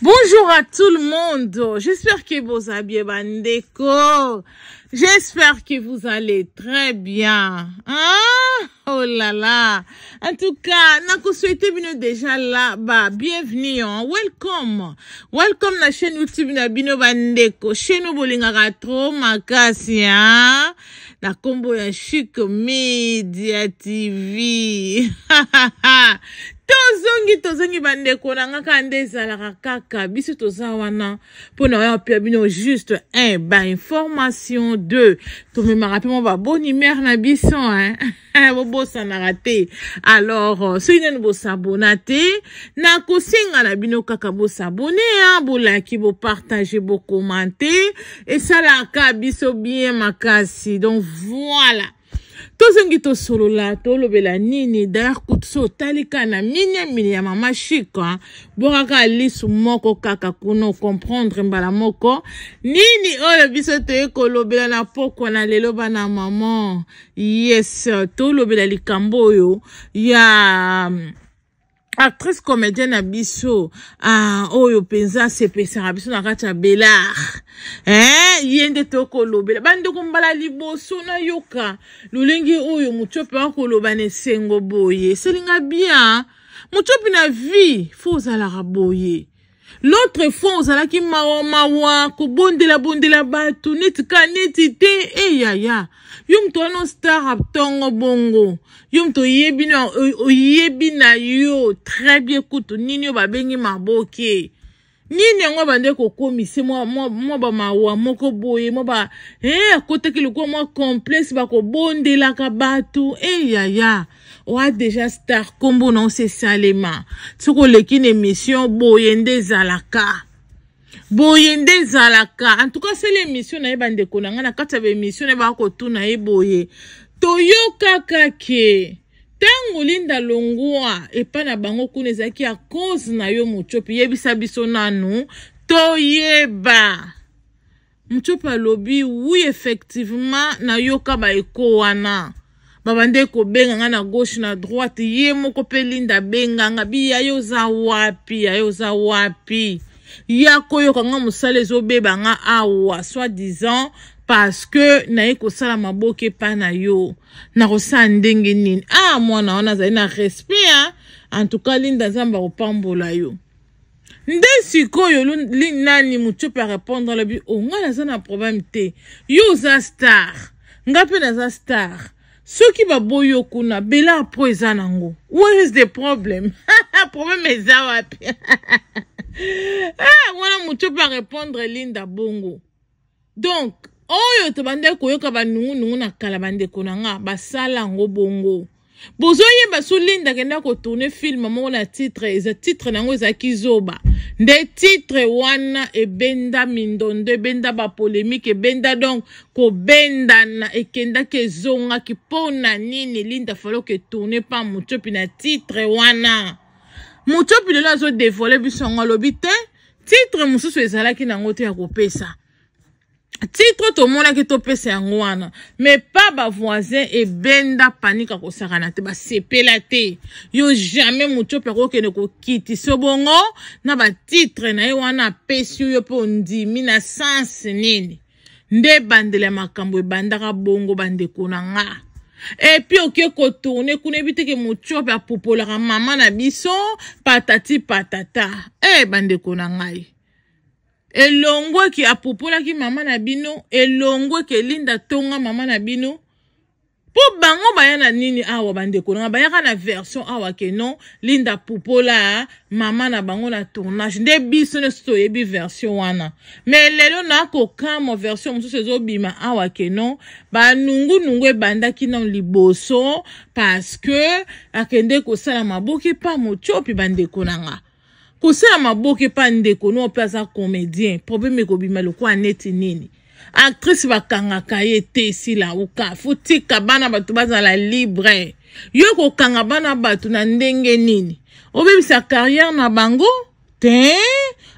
Bonjour à tout le monde. J'espère que vous allez bien, déco. J'espère que vous allez très bien. Ah, Oh là là. En tout cas, Nako vous bien déjà là, bas bienvenue, hein? Welcome. Welcome la chaîne YouTube na bino Bandeko. Chez nous, bolingaka trop makasi, hein? La combo ya chic media TV. tozongi tozongi bandeko na nga kande nde kaka biso toza wana Pona oyo apia juste un information deux tomemaka hein mo babonimere na biso hein. na raté alors euh, soki bo bosabona te nakosenga na bino kaka like bo ya Et ça la esalaka biso bien makasi donc voilà tozongi tosolola tolobela nini dayar kutu so otali kaka na miniamini ya mama shika bwakaka lisu moko kaka kuna okomprendre mbala moko nini oyo biso toye kolobela na pokwa na lelo bana mama yes tolobela likambo oyo ya actrice comédienne na biso ah, oyo oh, mpenza asepesaka biso na kati ya belard eh, ye nde tokolobela bandeko mbala liboso nayoka lolenge oyo motiopi akoloba na esengo boye eselinga bien motiopi na vie fo ozalaka boye l'autre fois ozalaki mawa mawa kobondela bondela bato neti ka neti te eyaya yo moto wana ostar ntongo bongo yo moto oyebi na yo très bien kutu nini oyo babengi maboke nini yango bande kokomisa mwa bamawa moko boye mwa ba eh, akotaki lokola mwa complexe bakobondelaka bato eyaya eh, hey, oa deja star nkombo na osesalema ti koleki na émission boye nde ezalaka boye nde ezalaka antuka sele émission na ye bandeko na ngai na kati ya baémission na ye bakotuna ye boye toyokaka ke ntango linda longwa epai na bango kuna ezalaki ya cause na yo motyopi yebisa biso nanu toyeba motyopi alobi wi effectivement nayoka baeko wana babande kobenga nga na gauche na droite ye moko mpe linda abenganga bi yaye oza wapi yaye oza wapi ya koyoka nga mosala ezobeba nga awa soi disant parce que naye kosala maboke epai na yo nakosala ndenge nini ah mwana wana azali na respect a en tout cas linda nzambe akopambola yo nde sikoyo nani motu mpe arépondre alobi o oh, ngai naza na problème te yo oza star ngai mpe naza star soki baboyi yo kuna bela apro eza nango where is the problem probleme eza wapi ah, wana motu mpe arépondre linda bongo donc oyo tobandeki koyoka banungunungu na kala bandeko na nga basala yango bongo bozoyeba so lindaka nde akotourne filme moko na titre eza titre na yango ezalaki zoba nde titre wana ebenda mindondo ebenda bapolémike ebenda donc kobendana ekendaki ezongaki mpona nini linda faloke etourne mpa motiopi na titre wana motiopi lelo azodevole biso yango alobi te titre mosusu ezalaki nango te ya kopesa titre tomonaki topesa yango wana me pa bavoisin ebenda panika kosakana te basepela te yo jamai motu mpe akokende kokitisa bongo na batitre na ye wana apesi yo mpe ondimi na sanse nini nde bandela ya makambo ebandaka bongo bandeko na nga epi oke kotourne kuna yebi teke motu mpe apopolaka mama na biso patati patata e eh, bandeko na ngai eh. elongo eke apopolaki mama na bino elongo eke elinda tonga mama na bino mpo bango baya na nini awa bandeko nanga bayaka na version awa ke non linda popola mama na bango na tournage nde biso nyonso toyebi version wana me lelo nakokama version mosusu ezobima awa ke non banungunungu ebandaki nano liboso parce que akende kosala maboki pa motiopi bandeko nanga kosala maboke mpa ndeko no mpe aza comédien probleme ekobima lokwa neti nini actrice bakangaka ye te esila okafu tika bana bato bazala libre yo kokanga bana bato na ndenge nini obebisa carrière na bango te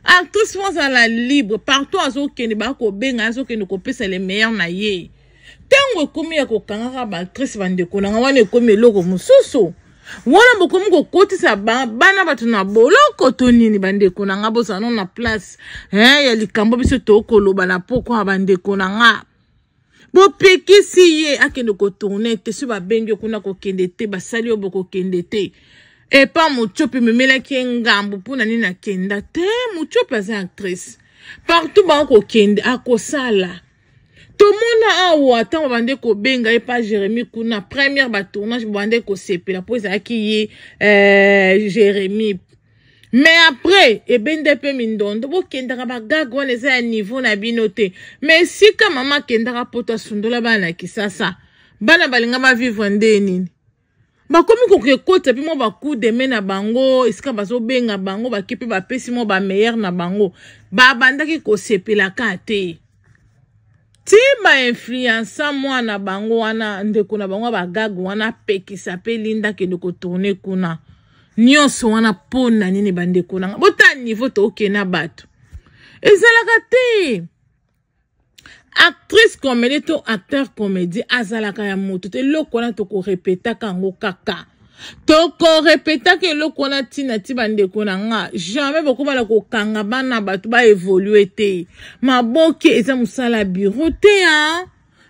actrice mpo azala libre partout azokende bakobengana azokende kopesa le meilleur na ye ntango ekomi ya kokangaka baactrice bandeko nanga wana ekomi eloko mosusu wana bokomi kokotisa bana bato na boloko to nini bandeko na nga bozala no na place eh, ya likambo biso tokoloba na pokwa ya bandeko na nga bopekisi ye akende kotourne te so babengi yo kuna kokende te basali yo bokokende te epa motiope ememelaki ye ngambo mpona nini akenda te motiope aza actrice partout bao kokende akosala tomona awa ntango bande kobenga ye pa jérémi kuna première batournage bande kosepela mpo ezalaki ye euh, jérémi me apres ebende eh mpe mindondo bokendaka bagage wana eza ya niveau na bino te me esika mama akendaka mpo toasundola bana na kisasa bana balinga bavivre nde nini bakomi koki ekota mpe mwa bacoup de mai na bango esika bazobenga bango baki mpe bapesi mwa bameilleur na bango babandaki kosepelaka te ti bainfluensa mwana bango wana ndeko na bango bagage wana apekisa mpe linda akende kotourne kuna nyonso wana mpo na nini bandeko nanga bota niveau tookena bato ezalaka te actrice comédie to acteur comédie azalaka ya moto te eloko wana tokorepetaka yango kaka tokorepetaki eloko wana ntina ti bandeko na nga jamai bokobala kokanga bana bato baevolue te maboke eza mosala ya biro te ya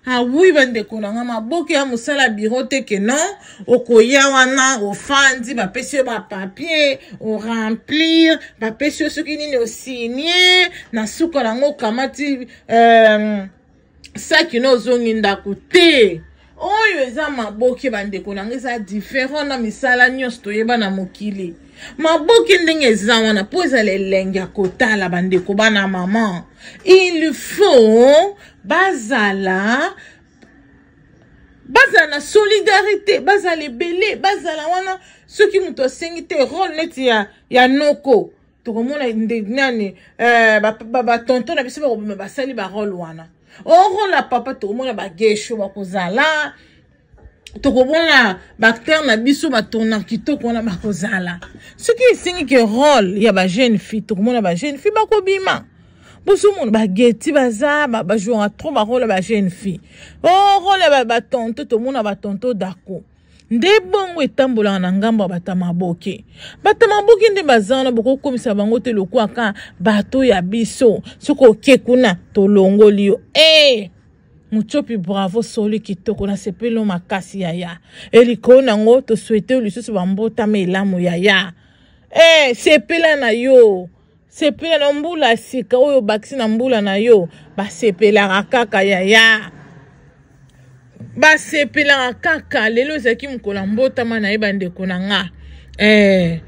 awi ah bandeko na nga maboke ya mosala ya biro te ke non okoya wana ofandi bapesi yo bapapie oremplir bapesi yo soki nini osinie na suka nango okamati um, euh, saki no ozongi ndako te oyo eza maboke bandeko na ngai eza différent na misala nyonso toyeba na mokili maboke ndenge eza wana mpo ezala elenge ya kotala bandeko bana mama il faut bazala bazala na solidarité bazala ebele bazala wana soki moto asengi te role neti ya, ya noko tokomona nde nani euh, batonto ba, ba, na biso bakobima basali barole wana okola papa tokomona bagesho bakozala tokomona baacteur na biso batournant kitoko wana bakozala soki esengi ke role ya bajeune fille tokomona bajeune fille bakobima bosomona bageti baza bajoura trop barole ya bajeune fille orole ya batonto tomona batonto dako nde bongo etambolaka na ngambo ya bato ya maboke bato ya maboke nde baza wana bokokomisa bango te lokwaka bato ya biso soki oke kuna tolongoli yo e hey! motiopi bravo soli kitoko nasepeli yo makasi yaya elikolo nango toswete yo lisusu bambotama elamu yaya e eh! hey, sepela na yo sepela na mbula ya sika oyo bakisi na mbula na yo basepelaka kaka yaya basepelaka kaka lelo ezalaki mokolo ya mbotama na ye bandeko na nga eh,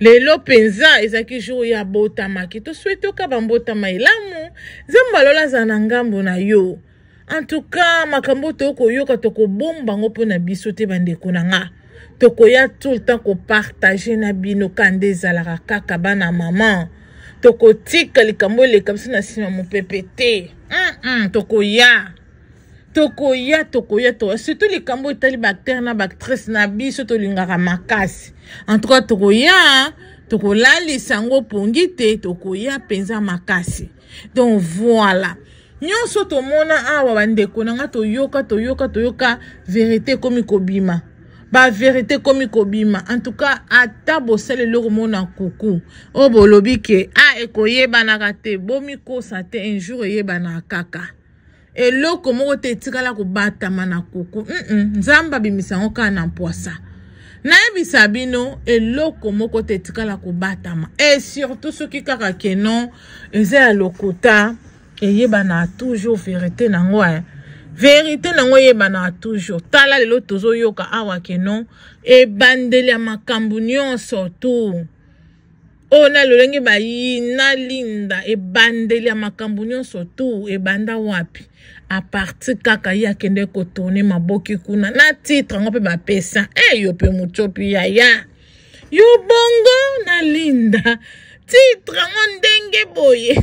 lelo mpenza ezalaki jour ya botamaki toswete okaba mbotama elamu nzambe alola azala na ngambo na yo antuka makambo tokoyoka tokobomba yango mpona biso te bandeko na nga tokoya tout le temps kopartage na bino kanda ezalaka kaka bana mama tokotika likambo eleka biso na nsima mopepe te mm -mm, tokoya tokoya tokoya tokoya surtout likambo etali baacteur na baactrice na biso tolingaka makasi en tout cas tokoya tokolalisa yango pongi te tokoya mpenza makasi donc voilà nyonso tomona awa bandeko na nga toyoka toyoka toyoka verité ekomi kobima baverité ekomi kobima en tout cas ata bosala eloko mona kuku oyo bolobi ke a ah, ekoyebanaka te bomikosa te un jour eyebanaka kaka eloko moko te etikala kobatama na kuku mm nzambe abimisa yango kaka na mpwasa nayebisa bino eloko moko te etikala kobatama e eh, surtout soki kaka kenon eza ya lokuta eyebanaka toujours verité nango eh? verité nango eyebanaka toujours tala lelo tozoyoka awa kenon ebandeli ya makambo nyonso tout oyo oh, na lolenge bayi nalinda ebandeli ya makambo nyonso tu ebanda wapi aparti kaka ye akende kotourne maboki kuna na titre yango mpe bapesa e eh, yo mpe motyopi yaya yo bongo nalinda titre yango ndenge boye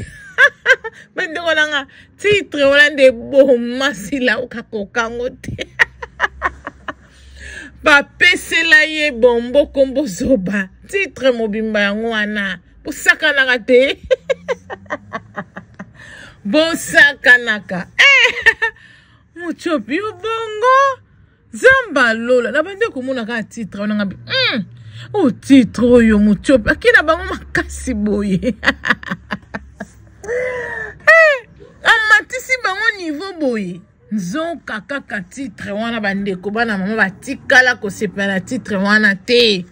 bandeko nanga titre olanda eboma sila okakokango te bapesela ye bon mboko mbozoba titre mobimba yango wana bosakanaka te bosakanaka eh! motiopi obongo zamba alola na bande komonaka titre wananga bi mm. o titre oyo motiopi akina bango makasi boye eh! amatisi bango nivo boye nzoka kaka titre wana bandeko bana mama batikala kosepela titre wana te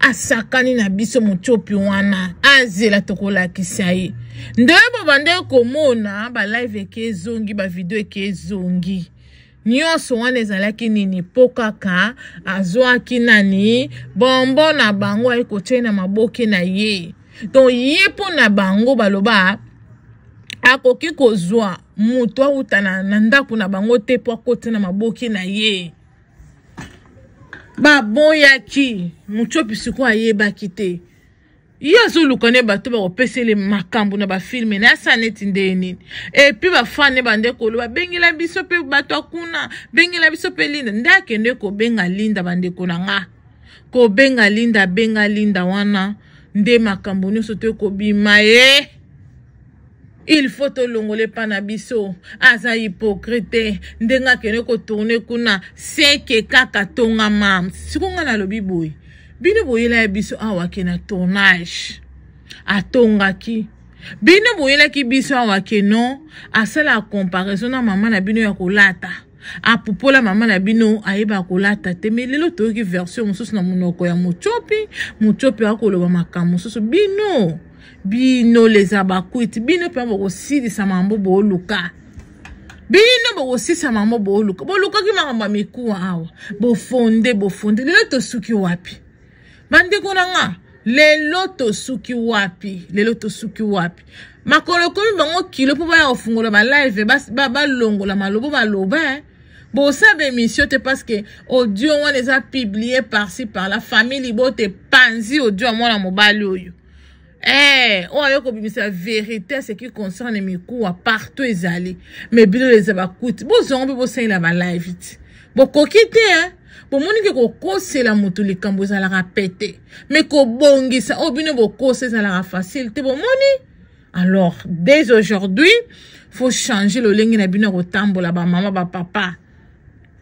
asakani na biso motiopi wana azela tokolakisa ye nde babande komona balive eke ezongi bavideo eke ezongi nyonso wana ezalaki nini mpo kaka azwaki nani bombo na bango aye kotyai na maboke na ye don ye mpo na bango baloba akoki kozwa moto awuta na, na ndako na bango te mpo akoti na maboki na ye baboyaki motiopi sikoyo ayebaki te ye azoluka nde bato bakopesele makambo na bafilme na yasa neti nde nini epui bafa nde bandeko loba bengela biso mpe bato akuna bengela biso mpe linda nde akende kobenga linda bandeko na nga kobenga linda abenga linda wana nde makambo nyonso to ekobima ye eh? il faut tolongola epa na biso aza hipokrite ndenge akende kotourne kuna seke kaka tongama siko ngai nalobi boye bino boyela ya biso awa ke na tournage atongaki bino boyelaki biso awa ke non asala comparaison na mama na bino ya kolata apupola mama na bino ayeba kolata te me lelo toyoki version mosusu na monoko ya motyopi motyopi akoloba makambo mosusu bino bino leza bakwiti bino mpe bokosilisa mambo booluka bino bokosisa mambo booluka bolukaki makambo ya mikuwa awa bofonde bofonde lelo tosuki wapi bandeko na nga lelo tosuki wapi lelo tosuki wapi makolo ekomi bango kilo mpo baya kofungola balive balongola malobo baloba eh? bosala bémission te parceke audio wana eza piblie parci par la famille libo te panzi audio ya mwana mobali oyo Eh, oyo aye kobimisa verité ce qui concerne mikuwa partout ezali me bino eza bakuti bozongo mpe bosalela balive ti bokoki te bomoniki kokosela moto likambo ezalaka pete me kobongisa oyo bino bokosa ezalaka facile te bomoni alors dès aujourd'hui faut changer lolenge na bino ya kotambola bamama bapapa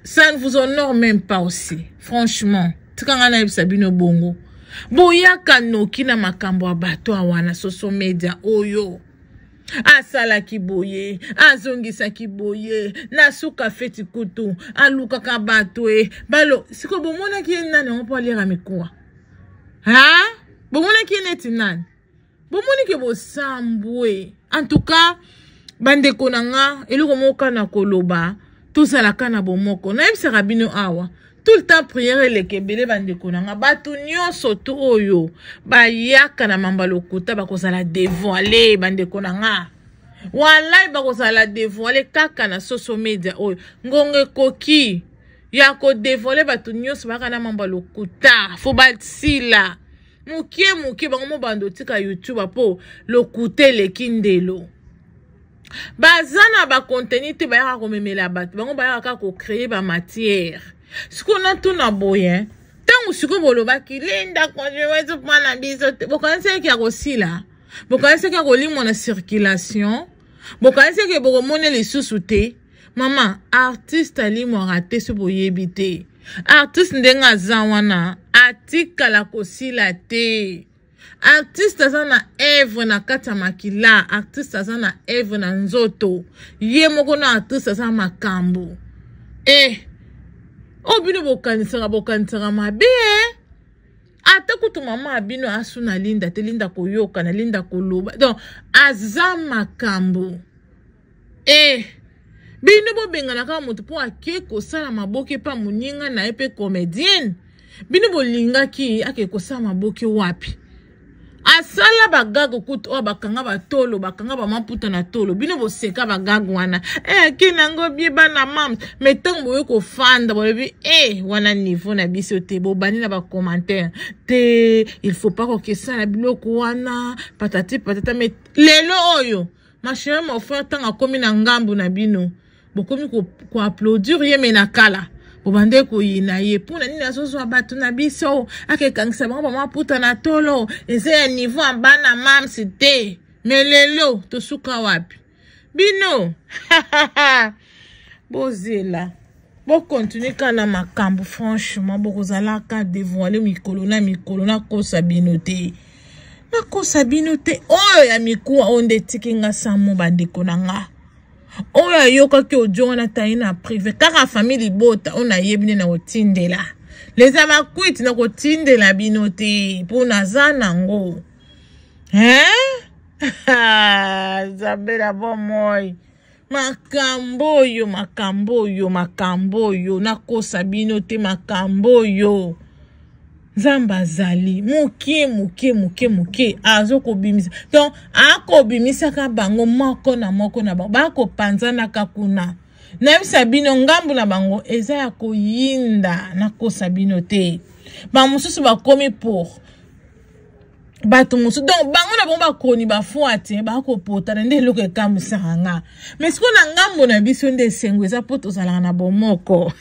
ça ne vous honore même pas aussi franchement tikanga nayebisa bino bongo boyaka noki na makambo ya bato awa na soso media oyo asalaki boye azongisaki boye nasuka feti kutu alukaka bato e balo sikoyo bomonaki ye nani yango mpo aliera mikuwa ha bomonaki ye neti nani bomonike bosambu e antuka bandeko na nga eloko moka na koloba tozalaka na bomoko nayebisaka bino awa tout le temps priere eleka ebele bandeko na nga bato nyonso to oyo bayaka na mamba lokuta bakozala dévoile bandeko na nga walai bakozala dévoile kaka na soso media oyo ngonga ekoki ya kodévoile bato nyonso baka na mamba lokuta fo basila mokie mokie bango mobanda otika youtube mpo lokuta eleki ndelo baza na bakontenu te bayaka komemela bato bango bayaka kaka kocreye bamatière sikoyo natuna boye ntango sikoyo bolobaki linda conjoint ezopona biso te bokanisaki ya kosila bokanisaki ya kolimwa na circulation bokanisaki e bokomona lisusu te mama artiste alimwaka te so boyebi te artiste ndenge aza wana atikala kosila te artiste aza na evre na kati ya makila artiste aza na evre na nzoto ye moko na artiste aza makambo e eh, oyo bino bokanisaka bokanisaka mabe eh? ata kutu mama ya bino asu na linda te linda koyoka na linda koloba don aza makambo e bino bobengana kaka moto mpo ake kosala maboke mpa moninga na ye mpe comedienne bino bolingaki ake kosala maboke wapi asala bagage kutu oyo oh, bakanga batolo bakanga bamaputa na tolo bino boseka bagage wana e eh, aki nango bie bana mam me ntango boye kofanda bolobi e eh, wana niveau na biso te bobandi na bacommentaire te il faut pas kokesa na biloko wana patati patata me lelo oyo machere mofrere ntango akómi na ngambu na bino bokomi koaplaudir ye me na kala ko obande koyina ye mpona nini azozwa bato na biso akekangisa bango bamwa puta na tolo eza ya nivo ya bana mamsi te me lelo tosuka wapi bino bozela bokontinue kaka na makambo franchement bokozalaka dévoile mikolo na mikolo nakosa bino te nakosa bino te oyo ya mikuwa oyo nde etikinga samo bandeko na nga oyo ayokaki odio wana ta ye na prive kaka fami libota oyo nayebi nde na kotindela leza bakwiti na kotindela bino te mpo naza nango nzambe na bo moi makambo oyo makambo oyo makambo oyo nakosa bino te makambo oyo nzambe azali moke moke moke moke azokobimisa donc akobimisaka bango moko na moko na bango bakopanzanaka kuna nayebisa bino ngambu na bango eza ya koyinda nakosa bino te bamosusu bakomi pour bato mosusu donc bango na bango bakoni bafwa te eh, bakopotana nde eloko ekambwisaka nga mai sikoyo na ngambo na biso nde esengo eza mpo tozalaka na bomoko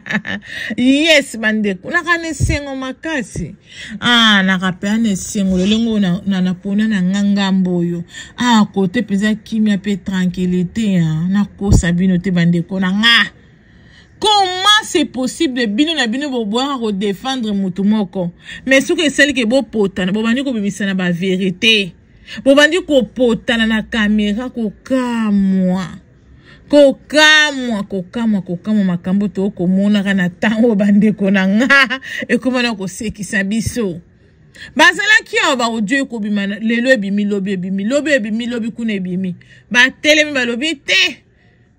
yes bandeko naka na esengo makasi ah, nakapeya na esengo lolenge oyo napona na nga ngambo oyo ah, kote mpenza kimia mpe tranquillité ah. nakosa bino te bandeko na nga ah. comment c'est possible bino na bino boboyaka kodefendre motu moko mais soki esali ke bopotana bobandi kobebisana bavérité bobandi kopotana na kamera kokamwa kokamwa kokamwa kokamwa makambo tokomonaka na ntango bandeko na nga ekomana kosekisa biso bazalaki awa baaudio ekobima lelo ebimi lobi ebimi lobi ebimi lobi kuna ebimi batelemi balobi te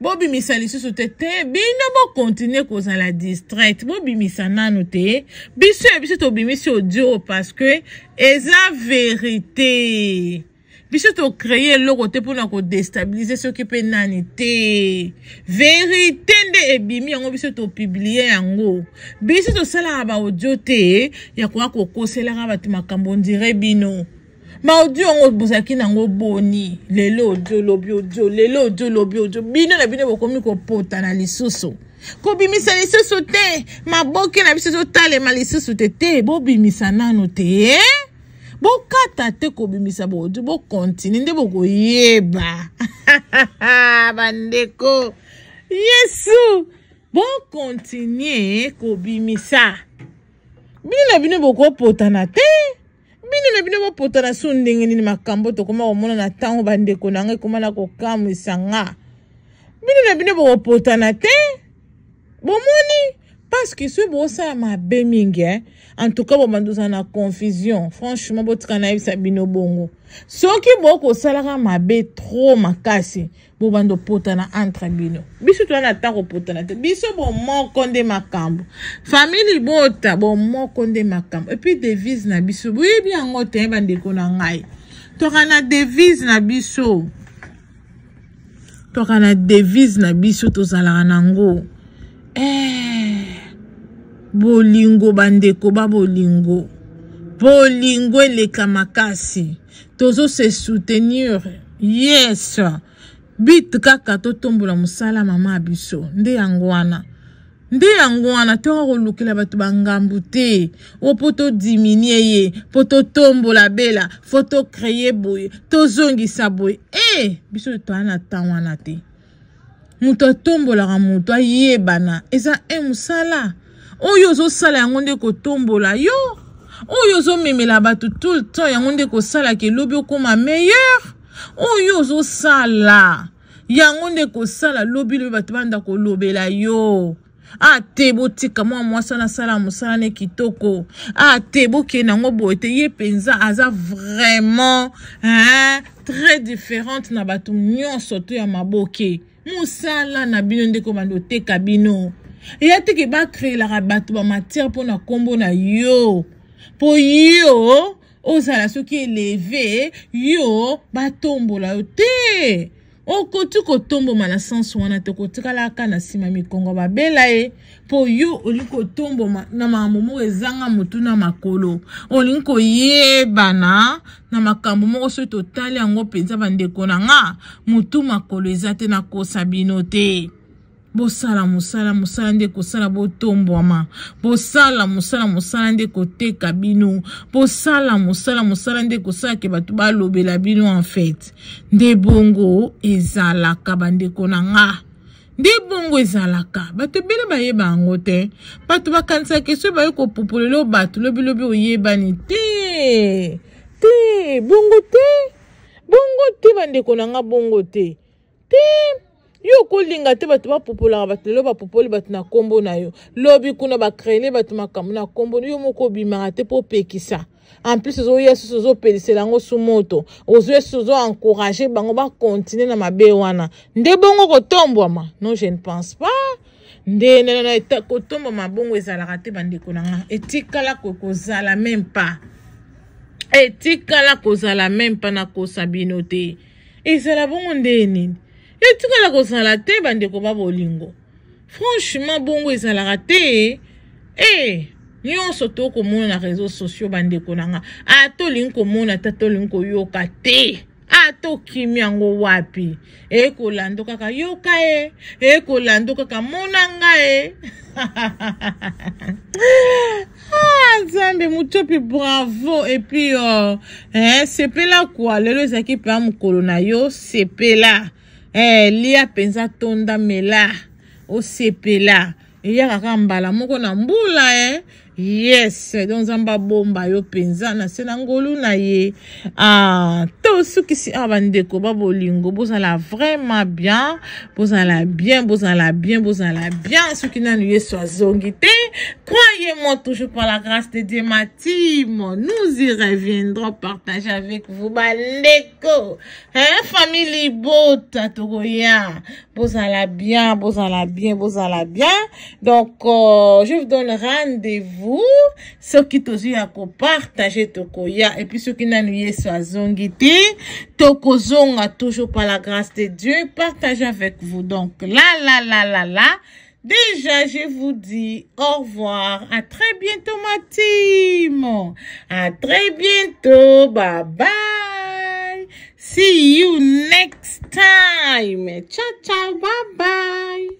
bobimisa lisusu te te bino bokontinue kozala distraite bobimisa nanu te biso ya biso tobimisi audio parceke eza verité biso tocreye eloko te mpona kodestabilize soki mpe nani te verité nde ebimi yango biso topiblie yango biso tosalaka baaudio te ya koya kokoselaka bato makambo ondire bino ma odi yango bozalaki nango boni lelo odio olobi odio lelo odio olobi odio bino na bino bokomi kopota na lisusu kobimisa lisusu te maboke na biso ezotalema lisusu te te bobimisa nano te eh? bokata te kobimisa bodu bokontinue nde bokoyeba bandeko yesu bokontinue kobimisa bino na bino bokopotana te bino na bino bopota na so ndenge nini makambo tokoma komona na ntango bandeko na ngai ekomana kokamwisa nga bino na bino bokopotana te bomoni parceke soki bokosala mabe mingi eh? en tout cas boma tozala na confusion franchement botika nayebisa bino bongo soki bokosalaka mabe trop makasi bobanda opotana entre bino biso toza na ntango opotana te biso bomoko nde makambo famili bota bomoko nde makambo epuis devise na biso boyebi yango te eh, bandeko na ngai toka na devise na biso toka na devise na biso tozalaka nango eh. bolingo bandeko ba bolingo bolingo eleka makasi tozose soutenir yes bit kaka totombola mosala mama ya biso nde yango wana nde yango wana toyoka kolukela bato bangambu te o mpo todiminue ye mpo totombola bela fo tokreye boye tozongisa boye e biso toya na ntan wana te moto atombolaka moto ayebana eza e mosala oyo ozosala yango nde kotombola yo oyo ozomemela bato tout le temps yango nde kosalaka elobi okóma meilleur oyo ozosala yango nde kosala lobi lobi bato banda kolobela yo ate botika mwa mwasi wana asala mosala ne kitoko ate bokende yango boye te ye mpenza aza vraiment hein, très différente na bato nyonso to ya maboke mosala na bino ndeko banda oteka bino eya teke bakreelaka bato bamatière mpona nkombo na yo mpo yo ozala oh, soki eleve yo batombola yo te okoti kotomboma na sanse wana te kotikalaka na nsima mikongo babela ye mpo yo olingi kotomboma na makambo moko ezanga motu na makolo olingi koyebana na makambo moko soki totali yango mpenza bandeko na nga motu makolo eza te nakosa bino te bosala mosala mosala nde kosala botombwama bosala mosala mosala nde koteka bino bosala mosala mosala nde kosala ke bato balobela bino en fait nde bongo ezalaka bandeko na nga nde bongo ezalaka bato ebele bayeba yango te bato bakanisaka soki baye kopopolelo bato lobilobi oyebani te te bongo te bongo te bandeko na nga bongo te te yo kolinga te bato bapopolaka bato lelo bapopoli bato na nkombo na yo lobi kuna bakrele bato makambo na nkombo yo moko obimaka te mpo opekisa en plus ozoya susu ozopelisela yango su moto ozoya susu ozoencourage bango bakontinue na mabe wana nde bongo kotombwama non je ne pense pas nde nana kotombwama bongo ezalaka te bandeko na nga etikala kozala meme pas etikala kozala meme mpa nakosa bino te ezala bongo nde nini etikala eh, kozala te bandeko ba bolingo franchement bongo ezalaka te e nyonso tokomona na réseau sociaux bandeko na nga a tolingi komona ta tolingi koyoka te atokimi yango wapi ekolando eh, kaka yoka ye ekolando kaka mona nga ye ah, nzambe ah, motopi bravo epuis uh, oh, eh, sepela kwa lelo ezalaki mpenza mokolo na yo sepela eh, lia mpenza tonda mela osepela eya kaka mbala moko na mbula e eh. yes don nzambe abomba yo mpenza na se na ngolu na ye ah, te osukisi awa bandeko ba bolingo bozala vraiment bien bozala bien bozala bien bozala bien soki nanu yesu azongi te croyez-moi toujours par la grâce de dieu ma team nous y reviendrons partager avec vous bandeko hein, famille libota tokoya bozala bien bozala bien bozala bien donc euh, je vous donne rendez-vous vous soki et puis tokoya qui soki sa yesu zongiti te a toujours par la grâce de dieu partage avec vous donc là là là là là Déjà, je vous dis au revoir. À très bientôt, ma team. À très bientôt. Bye bye. See you next time. Ciao, ciao. Bye bye.